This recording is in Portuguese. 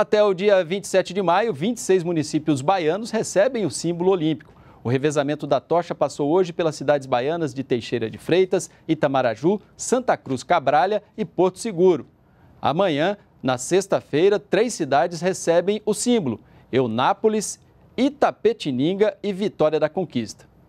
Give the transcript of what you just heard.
Até o dia 27 de maio, 26 municípios baianos recebem o símbolo olímpico. O revezamento da tocha passou hoje pelas cidades baianas de Teixeira de Freitas, Itamaraju, Santa Cruz Cabralha e Porto Seguro. Amanhã, na sexta-feira, três cidades recebem o símbolo: Eunápolis, Itapetininga e Vitória da Conquista.